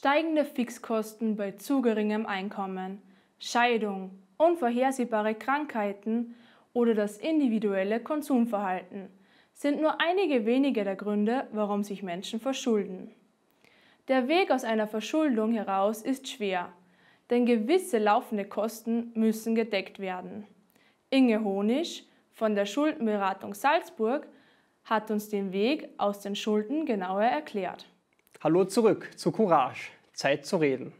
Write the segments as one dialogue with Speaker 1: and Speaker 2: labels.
Speaker 1: steigende Fixkosten bei zu geringem Einkommen, Scheidung, unvorhersehbare Krankheiten oder das individuelle Konsumverhalten sind nur einige wenige der Gründe, warum sich Menschen verschulden. Der Weg aus einer Verschuldung heraus ist schwer, denn gewisse laufende Kosten müssen gedeckt werden. Inge Honisch von der Schuldenberatung Salzburg hat uns den Weg aus den Schulden genauer erklärt.
Speaker 2: Hallo zurück zu Courage, Zeit zu reden.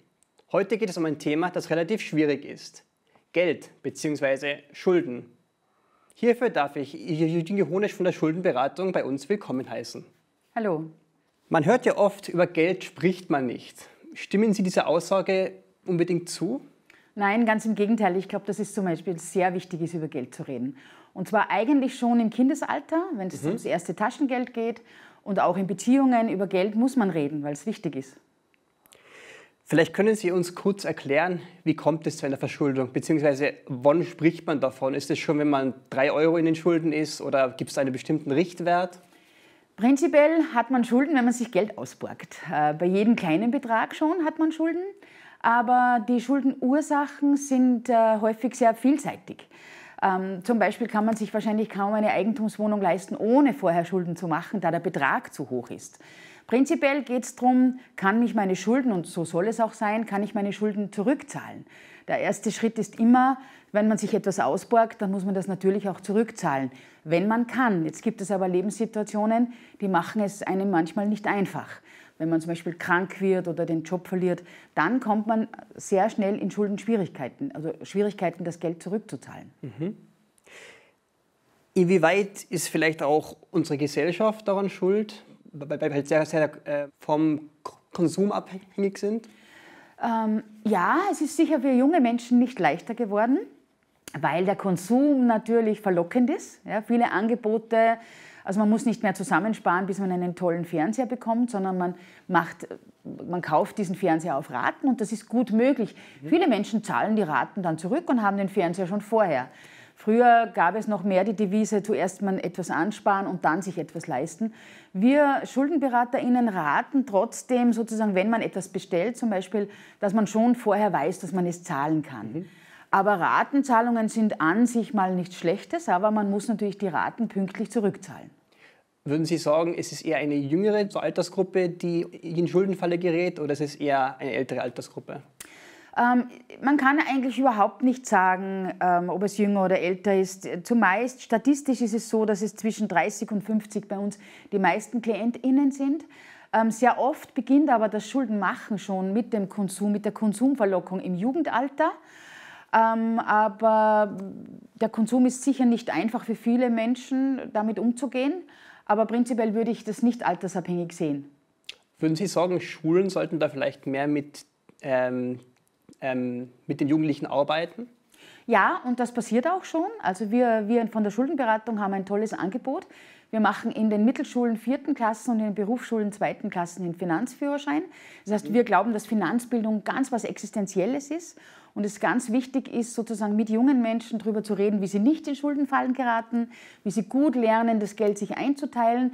Speaker 2: Heute geht es um ein Thema, das relativ schwierig ist. Geld bzw. Schulden. Hierfür darf ich Jürgen Honisch von der Schuldenberatung bei uns willkommen heißen. Hallo. Man hört ja oft, über Geld spricht man nicht. Stimmen Sie dieser Aussage unbedingt zu?
Speaker 3: Nein, ganz im Gegenteil. Ich glaube, dass es zum Beispiel sehr wichtig ist, über Geld zu reden. Und zwar eigentlich schon im Kindesalter, wenn es mhm. ums erste Taschengeld geht und auch in Beziehungen über Geld muss man reden, weil es wichtig ist.
Speaker 2: Vielleicht können Sie uns kurz erklären, wie kommt es zu einer Verschuldung, beziehungsweise wann spricht man davon? Ist es schon, wenn man drei Euro in den Schulden ist oder gibt es einen bestimmten Richtwert?
Speaker 3: Prinzipiell hat man Schulden, wenn man sich Geld ausborgt. Äh, bei jedem kleinen Betrag schon hat man Schulden, aber die Schuldenursachen sind äh, häufig sehr vielseitig. Ähm, zum Beispiel kann man sich wahrscheinlich kaum eine Eigentumswohnung leisten, ohne vorher Schulden zu machen, da der Betrag zu hoch ist. Prinzipiell geht es darum, kann ich meine Schulden, und so soll es auch sein, kann ich meine Schulden zurückzahlen. Der erste Schritt ist immer, wenn man sich etwas ausborgt, dann muss man das natürlich auch zurückzahlen, wenn man kann. Jetzt gibt es aber Lebenssituationen, die machen es einem manchmal nicht einfach wenn man zum Beispiel krank wird oder den Job verliert, dann kommt man sehr schnell in Schuldenschwierigkeiten,
Speaker 2: also Schwierigkeiten, das Geld zurückzuzahlen. Mhm. Inwieweit ist vielleicht auch unsere Gesellschaft daran schuld, weil wir halt sehr, sehr äh, vom Konsum abhängig sind?
Speaker 3: Ähm, ja, es ist sicher für junge Menschen nicht leichter geworden, weil der Konsum natürlich verlockend ist. Ja, viele Angebote also man muss nicht mehr zusammensparen, bis man einen tollen Fernseher bekommt, sondern man, macht, man kauft diesen Fernseher auf Raten und das ist gut möglich. Mhm. Viele Menschen zahlen die Raten dann zurück und haben den Fernseher schon vorher. Früher gab es noch mehr die Devise, zuerst man etwas ansparen und dann sich etwas leisten. Wir SchuldenberaterInnen raten trotzdem sozusagen, wenn man etwas bestellt, zum Beispiel, dass man schon vorher weiß, dass man es zahlen kann. Mhm. Aber Ratenzahlungen sind an sich mal nichts Schlechtes, aber man muss natürlich die Raten pünktlich zurückzahlen.
Speaker 2: Würden Sie sagen, es ist eher eine jüngere Altersgruppe, die in Schuldenfalle gerät, oder es ist eher eine ältere Altersgruppe?
Speaker 3: Ähm, man kann eigentlich überhaupt nicht sagen, ähm, ob es jünger oder älter ist. Zumeist statistisch ist es so, dass es zwischen 30 und 50 bei uns die meisten KlientInnen sind. Ähm, sehr oft beginnt aber das Schuldenmachen schon mit dem Konsum, mit der Konsumverlockung im Jugendalter. Ähm, aber der Konsum ist sicher nicht einfach für viele Menschen, damit umzugehen aber prinzipiell würde ich das nicht altersabhängig sehen.
Speaker 2: Würden Sie sagen, Schulen sollten da vielleicht mehr mit, ähm, ähm, mit den Jugendlichen arbeiten?
Speaker 3: Ja, und das passiert auch schon. Also wir, wir von der Schuldenberatung haben ein tolles Angebot. Wir machen in den Mittelschulen vierten Klassen und in den Berufsschulen zweiten Klassen den Finanzführerschein. Das heißt, wir glauben, dass Finanzbildung ganz was Existenzielles ist und es ganz wichtig ist, sozusagen mit jungen Menschen darüber zu reden, wie sie nicht in Schuldenfallen geraten, wie sie gut lernen, das Geld sich einzuteilen.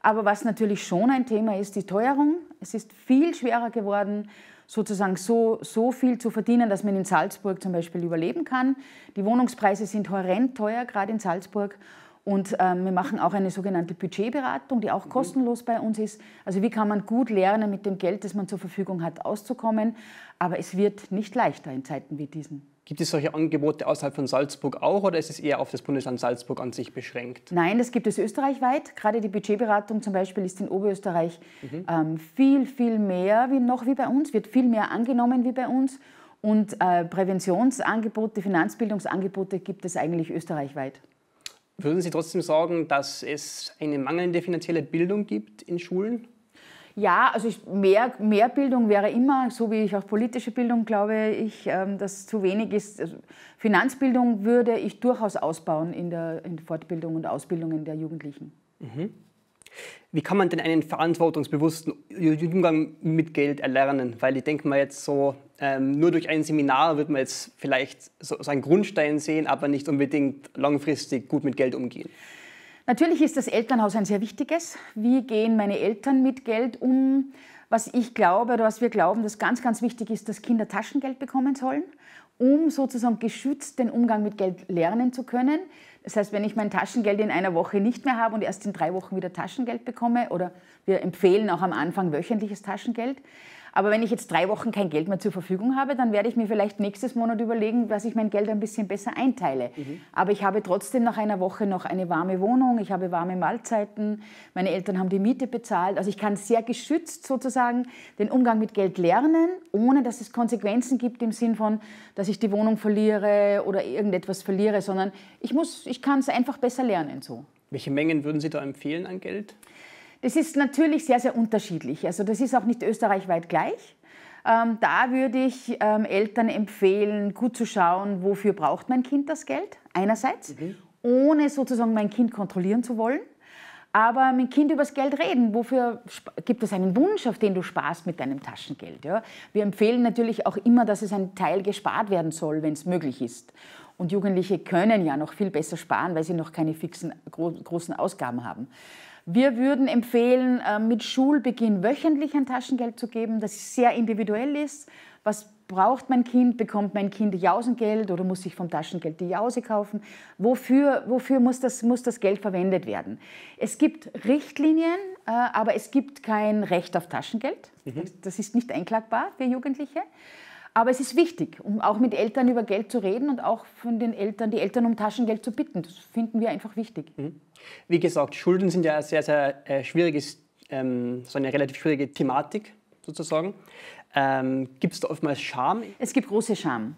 Speaker 3: Aber was natürlich schon ein Thema ist, die Teuerung. Es ist viel schwerer geworden, sozusagen so, so viel zu verdienen, dass man in Salzburg zum Beispiel überleben kann. Die Wohnungspreise sind horrend teuer, gerade in Salzburg. Und ähm, wir machen auch eine sogenannte Budgetberatung, die auch mhm. kostenlos bei uns ist. Also wie kann man gut lernen, mit dem Geld, das man zur Verfügung hat, auszukommen. Aber es wird nicht leichter in Zeiten wie diesen.
Speaker 2: Gibt es solche Angebote außerhalb von Salzburg auch oder ist es eher auf das Bundesland Salzburg an sich beschränkt?
Speaker 3: Nein, das gibt es österreichweit. Gerade die Budgetberatung zum Beispiel ist in Oberösterreich mhm. ähm, viel, viel mehr wie noch wie bei uns, wird viel mehr angenommen wie bei uns. Und äh, Präventionsangebote, Finanzbildungsangebote gibt es eigentlich österreichweit.
Speaker 2: Würden Sie trotzdem sagen, dass es eine mangelnde finanzielle Bildung gibt in Schulen?
Speaker 3: Ja, also ich, mehr, mehr Bildung wäre immer, so wie ich auch politische Bildung glaube, ich, ähm, dass zu wenig ist. Also Finanzbildung würde ich durchaus ausbauen in der in Fortbildung und Ausbildung in der Jugendlichen.
Speaker 2: Mhm. Wie kann man denn einen verantwortungsbewussten Umgang mit Geld erlernen? Weil ich denke mal jetzt so, ähm, nur durch ein Seminar wird man jetzt vielleicht so, so einen Grundstein sehen, aber nicht unbedingt langfristig gut mit Geld umgehen.
Speaker 3: Natürlich ist das Elternhaus ein sehr wichtiges. Wie gehen meine Eltern mit Geld um? Was ich glaube oder was wir glauben, dass ganz, ganz wichtig ist, dass Kinder Taschengeld bekommen sollen, um sozusagen geschützt den Umgang mit Geld lernen zu können. Das heißt, wenn ich mein Taschengeld in einer Woche nicht mehr habe und erst in drei Wochen wieder Taschengeld bekomme, oder wir empfehlen auch am Anfang wöchentliches Taschengeld, aber wenn ich jetzt drei Wochen kein Geld mehr zur Verfügung habe, dann werde ich mir vielleicht nächstes Monat überlegen, dass ich mein Geld ein bisschen besser einteile. Mhm. Aber ich habe trotzdem nach einer Woche noch eine warme Wohnung, ich habe warme Mahlzeiten, meine Eltern haben die Miete bezahlt. Also ich kann sehr geschützt sozusagen den Umgang mit Geld lernen, ohne dass es Konsequenzen gibt im Sinn von, dass ich die Wohnung verliere oder irgendetwas verliere, sondern ich, ich kann es einfach besser lernen so.
Speaker 2: Welche Mengen würden Sie da empfehlen an Geld? Das ist natürlich sehr, sehr unterschiedlich.
Speaker 3: Also das ist auch nicht österreichweit gleich. Ähm, da würde ich ähm, Eltern empfehlen, gut zu schauen, wofür braucht mein Kind das Geld, einerseits, mhm. ohne sozusagen mein Kind kontrollieren zu wollen. Aber mit dem Kind über das Geld reden. Wofür gibt es einen Wunsch, auf den du sparst mit deinem Taschengeld? Ja? Wir empfehlen natürlich auch immer, dass es ein Teil gespart werden soll, wenn es möglich ist. Und Jugendliche können ja noch viel besser sparen, weil sie noch keine fixen großen Ausgaben haben. Wir würden empfehlen, äh, mit Schulbeginn wöchentlich ein Taschengeld zu geben, das sehr individuell ist. Was braucht mein Kind? Bekommt mein Kind Jausengeld oder muss ich vom Taschengeld die Jause kaufen? Wofür, wofür muss, das, muss das Geld verwendet werden? Es gibt Richtlinien, äh, aber es gibt kein Recht auf Taschengeld. Mhm. Das ist nicht einklagbar für Jugendliche. Aber es ist wichtig, um auch mit Eltern über Geld zu reden und auch von den Eltern, die Eltern um Taschengeld zu bitten. Das finden wir einfach
Speaker 2: wichtig. Mhm. Wie gesagt, Schulden sind ja ein sehr, sehr äh, schwieriges, ähm, so eine relativ schwierige Thematik sozusagen. Ähm, gibt es da oftmals Scham? Es gibt große Scham.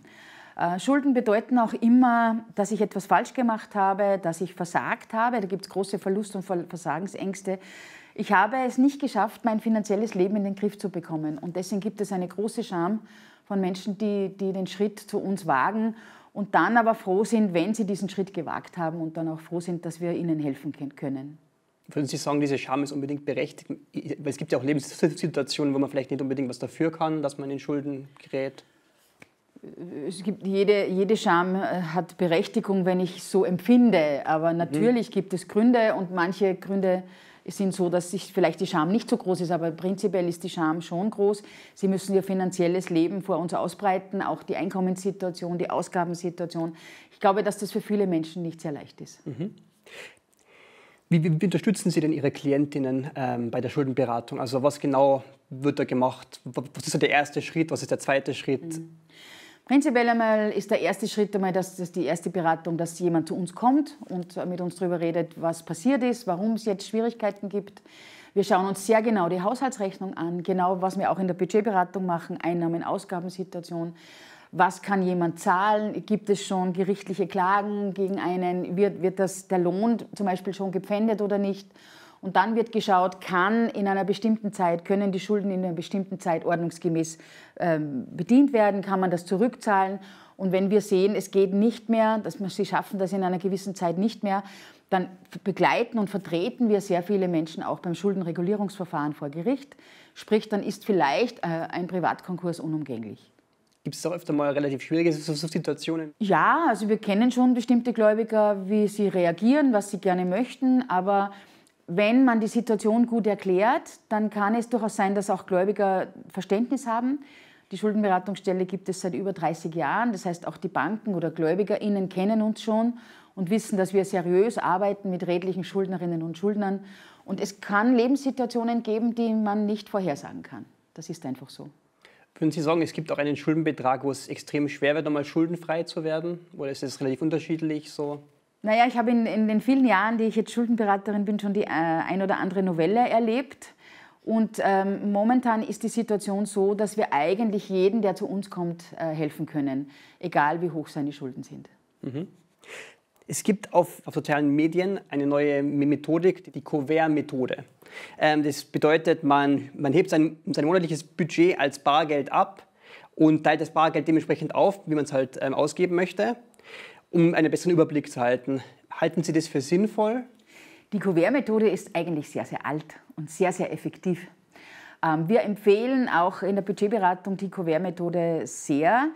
Speaker 3: Äh, Schulden bedeuten auch immer, dass ich etwas falsch gemacht habe, dass ich versagt habe. Da gibt es große Verlust- und Versagensängste. Ich habe es nicht geschafft, mein finanzielles Leben in den Griff zu bekommen. Und deswegen gibt es eine große Scham von Menschen, die, die den Schritt zu uns wagen und dann aber froh sind, wenn sie diesen Schritt gewagt haben und dann auch froh sind, dass wir ihnen helfen können.
Speaker 2: Würden Sie sagen, diese Scham ist unbedingt berechtigt? Weil es gibt ja auch Lebenssituationen, wo man vielleicht nicht unbedingt was dafür kann, dass man in Schulden gerät. Äh,
Speaker 3: es gibt jede, jede Scham äh, hat Berechtigung, wenn ich so empfinde. Aber natürlich mhm. gibt es Gründe und manche Gründe es sind so, dass sich vielleicht die Scham nicht so groß ist, aber prinzipiell ist die Scham schon groß. Sie müssen ihr finanzielles Leben vor uns ausbreiten, auch die Einkommenssituation, die Ausgabensituation. Ich glaube, dass das für viele Menschen nicht sehr leicht ist.
Speaker 2: Mhm. Wie, wie, wie, unterstützen Sie denn Ihre Klientinnen ähm, bei der Schuldenberatung? Also was genau wird da gemacht? Was ist der erste Schritt? Was ist der zweite Schritt? Mhm.
Speaker 3: Prinzipiell einmal ist der erste Schritt einmal, dass das die erste Beratung, dass jemand zu uns kommt und mit uns darüber redet, was passiert ist, warum es jetzt Schwierigkeiten gibt. Wir schauen uns sehr genau die Haushaltsrechnung an, genau was wir auch in der Budgetberatung machen, Einnahmen, Ausgabensituation. Was kann jemand zahlen? Gibt es schon gerichtliche Klagen gegen einen? Wird, wird das, der Lohn zum Beispiel schon gepfändet oder nicht? Und dann wird geschaut, kann in einer bestimmten Zeit, können die Schulden in einer bestimmten Zeit ordnungsgemäß ähm, bedient werden, kann man das zurückzahlen. Und wenn wir sehen, es geht nicht mehr, dass man, sie schaffen das in einer gewissen Zeit nicht mehr, dann begleiten und vertreten wir sehr viele Menschen auch beim Schuldenregulierungsverfahren vor Gericht. Sprich, dann ist vielleicht äh, ein Privatkonkurs unumgänglich.
Speaker 2: Gibt es da öfter mal relativ schwierige Situationen?
Speaker 3: Ja, also wir kennen schon bestimmte Gläubiger, wie sie reagieren, was sie gerne möchten, aber wenn man die Situation gut erklärt, dann kann es durchaus sein, dass auch Gläubiger Verständnis haben. Die Schuldenberatungsstelle gibt es seit über 30 Jahren. Das heißt, auch die Banken oder GläubigerInnen kennen uns schon und wissen, dass wir seriös arbeiten mit redlichen Schuldnerinnen und Schuldnern. Und es kann Lebenssituationen geben, die man nicht vorhersagen kann. Das ist einfach so.
Speaker 2: Würden Sie sagen, es gibt auch einen Schuldenbetrag, wo es extrem schwer wird, einmal schuldenfrei zu werden? Oder ist es relativ unterschiedlich so?
Speaker 3: Naja, ich habe in, in den vielen Jahren, die ich jetzt Schuldenberaterin bin, schon die äh, ein oder andere Novelle erlebt. Und ähm, momentan ist die Situation so, dass wir eigentlich jeden, der zu uns kommt, äh, helfen können, egal wie hoch seine Schulden sind.
Speaker 2: Mhm. Es gibt auf, auf, sozialen Medien eine neue Methodik, die Covert-Methode. Ähm, das bedeutet, man, man hebt sein, sein monatliches Budget als Bargeld ab und teilt das Bargeld dementsprechend auf, wie man es halt ähm, ausgeben möchte um einen besseren Überblick zu halten. Halten Sie das für sinnvoll? Die Kuvert-Methode ist eigentlich sehr, sehr alt und sehr, sehr effektiv.
Speaker 3: Ähm, wir empfehlen auch in der Budgetberatung die Kuvert-Methode sehr.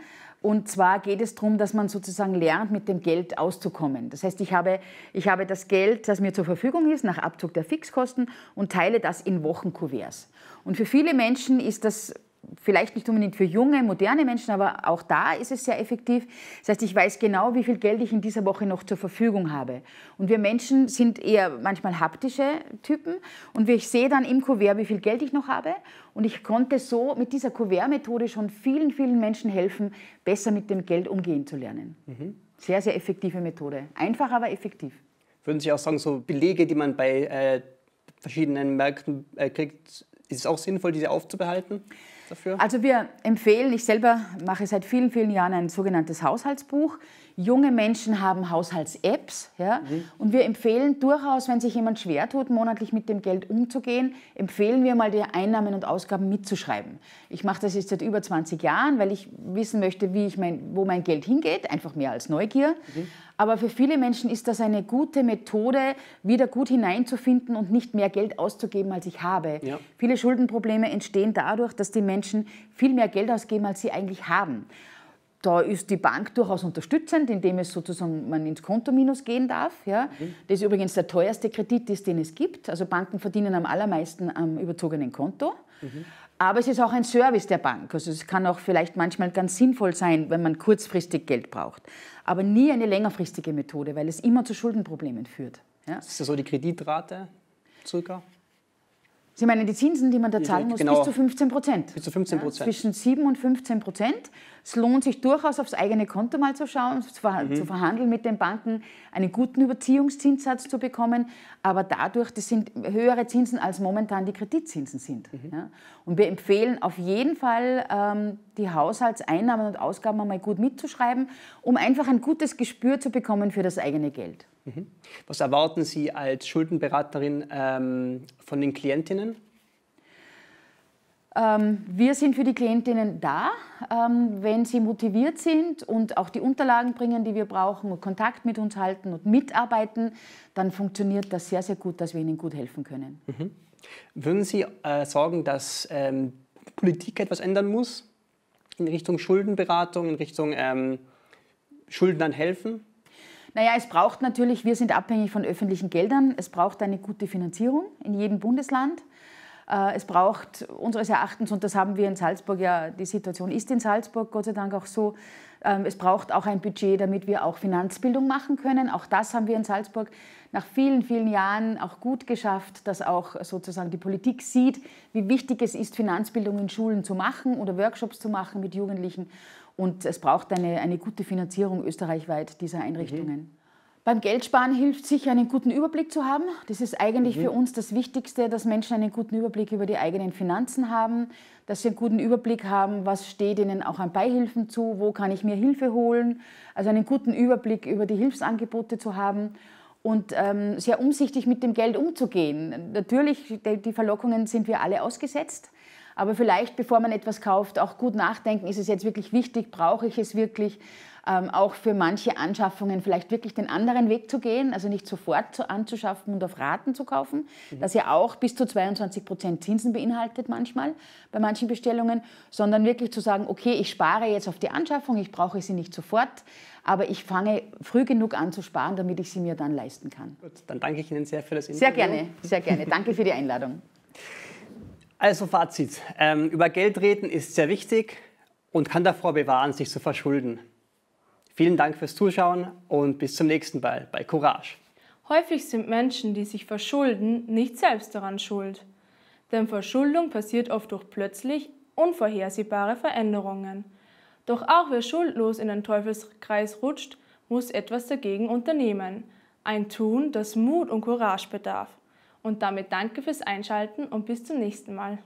Speaker 3: Und zwar geht es darum, dass man sozusagen lernt, mit dem Geld auszukommen. Das heißt, ich habe, ich habe das Geld, das mir zur Verfügung ist, nach Abzug der Fixkosten und teile das in Wochenkuverts. Und für viele Menschen ist das vielleicht nicht unbedingt für junge, moderne Menschen, aber auch da ist es sehr effektiv. Das heißt, ich weiß genau, wie viel Geld ich in dieser Woche noch zur Verfügung habe. Und wir Menschen sind eher manchmal haptische Typen und ich sehe dann im Kuvert, wie viel Geld ich noch habe. Und ich konnte so mit dieser Kuvert-Methode schon vielen, vielen Menschen helfen, besser mit dem Geld umgehen zu lernen. Mhm. Sehr, sehr effektive Methode. Einfach, aber effektiv.
Speaker 2: Würden Sie auch sagen, so Belege, die man bei äh, verschiedenen Märkten äh, kriegt, ist es auch sinnvoll, diese aufzubehalten? dafür? Also
Speaker 3: wir empfehlen, ich selber mache seit vielen, vielen Jahren ein sogenanntes Haushaltsbuch. Junge Menschen haben Haushalts-Apps. Ja? Mhm. Und wir empfehlen durchaus, wenn sich jemand schwer tut, monatlich mit dem Geld umzugehen, empfehlen wir mal, die Einnahmen und Ausgaben mitzuschreiben. Ich mache das jetzt seit über 20 Jahren, weil ich wissen möchte, wie ich mein, wo mein Geld hingeht. Einfach mehr als Neugier. Mhm. Aber für viele Menschen ist das eine gute Methode, wieder gut hineinzufinden und nicht mehr Geld auszugeben, als ich habe. Ja. Viele Schuldenprobleme entstehen dadurch, dass die Menschen viel mehr Geld ausgeben, als sie eigentlich haben. Da ist die Bank durchaus unterstützend, indem es sozusagen man ins Konto minus gehen darf. Ja. Mhm. Das übrigens der teuerste Kredit den es gibt. Also Banken verdienen am allermeisten am überzogenen Konto. Mhm. Aber es ist auch ein Service der Bank. Also es kann auch vielleicht manchmal ganz sinnvoll sein, wenn man kurzfristig Geld braucht. Aber nie eine längerfristige Methode, weil es immer zu Schuldenproblemen führt. Ja?
Speaker 2: Ist das so die Kreditrate
Speaker 3: circa? Sie meinen die Zinsen, die man da zahlen muss, genau. bis zu 15 Prozent.
Speaker 2: Bis zu 15 Prozent. Ja, zwischen
Speaker 3: 7 und 15 Prozent. Es lohnt sich durchaus, aufs eigene Konto mal zu schauen, zu, ver mhm. zu verhandeln mit den Banken, einen guten Überziehungszinssatz zu bekommen. Aber dadurch, das sind höhere Zinsen, als momentan die Kreditzinsen sind. Mhm. Ja. Und wir empfehlen auf jeden Fall, ähm, die Haushaltseinnahmen und Ausgaben mal gut mitzuschreiben, um einfach ein gutes Gespür zu bekommen für das eigene Geld.
Speaker 2: Mhm. Was erwarten Sie als Schuldenberaterin ähm, von den Klientinnen?
Speaker 3: Ähm, wir sind für die Klientinnen da, ähm, wenn sie motiviert sind und auch die Unterlagen bringen, die wir brauchen und Kontakt mit uns halten und mitarbeiten, dann funktioniert das sehr, sehr gut, dass wir ihnen gut helfen können.
Speaker 2: Mhm. Würden Sie äh, sagen, dass ähm, Politik etwas ändern muss in Richtung Schuldenberatung, in Richtung ähm, Schulden Schuldnern helfen?
Speaker 3: Naja, es braucht natürlich, wir sind abhängig von öffentlichen Geldern, es braucht eine gute Finanzierung in jedem Bundesland. Äh, es braucht unseres Erachtens, und das haben wir in Salzburg ja, die Situation ist in Salzburg Gott sei Dank auch so, ähm, es braucht auch ein Budget, damit wir auch Finanzbildung machen können. Auch das haben wir in Salzburg nach vielen, vielen Jahren auch gut geschafft, dass auch sozusagen die Politik sieht, wie wichtig es ist, Finanzbildung in Schulen zu machen oder Workshops zu machen mit Jugendlichen. Und es braucht eine, eine gute Finanzierung österreichweit dieser mhm. Einrichtungen. Mhm. Beim Geldsparen hilft sicher, einen guten Überblick zu haben. Das ist eigentlich mhm. für uns das Wichtigste, dass Menschen einen guten Überblick über die eigenen Finanzen haben, dass sie einen guten Überblick haben, was steht ihnen auch an Beihilfen zu, wo kann ich mir Hilfe holen. Also einen guten Überblick über die Hilfsangebote zu haben und ähm, sehr umsichtig mit dem Geld umzugehen. Natürlich, die Verlockungen sind wir alle ausgesetzt. Aber vielleicht, bevor man etwas kauft, auch gut nachdenken, ist es jetzt wirklich wichtig, brauche ich es wirklich? Ähm, auch für manche Anschaffungen vielleicht wirklich den anderen Weg zu gehen, also nicht sofort zu, anzuschaffen und auf Raten zu kaufen, mhm. das ja auch bis zu 22 Prozent Zinsen beinhaltet manchmal bei manchen Bestellungen, sondern wirklich zu sagen, okay, ich spare jetzt auf die Anschaffung, ich brauche sie nicht sofort, aber ich fange früh genug an zu sparen, damit ich sie mir dann leisten kann. Gut,
Speaker 2: dann danke ich Ihnen sehr für das Interview. Sehr gerne,
Speaker 3: sehr gerne. Danke für die Einladung.
Speaker 2: Also Fazit. Ähm, über Geld reden ist sehr wichtig und kann davor bewahren, sich zu verschulden. Vielen Dank fürs Zuschauen und bis zum nächsten Mal bei Courage.
Speaker 1: Häufig sind Menschen, die sich verschulden, nicht selbst daran schuld. Denn Verschuldung passiert oft durch plötzlich unvorhersehbare Veränderungen. Doch auch wer schuldlos in den Teufelskreis rutscht, muss etwas dagegen unternehmen. Ein Tun, das Mut und Courage bedarf. Und damit danke fürs Einschalten und bis zum nächsten Mal.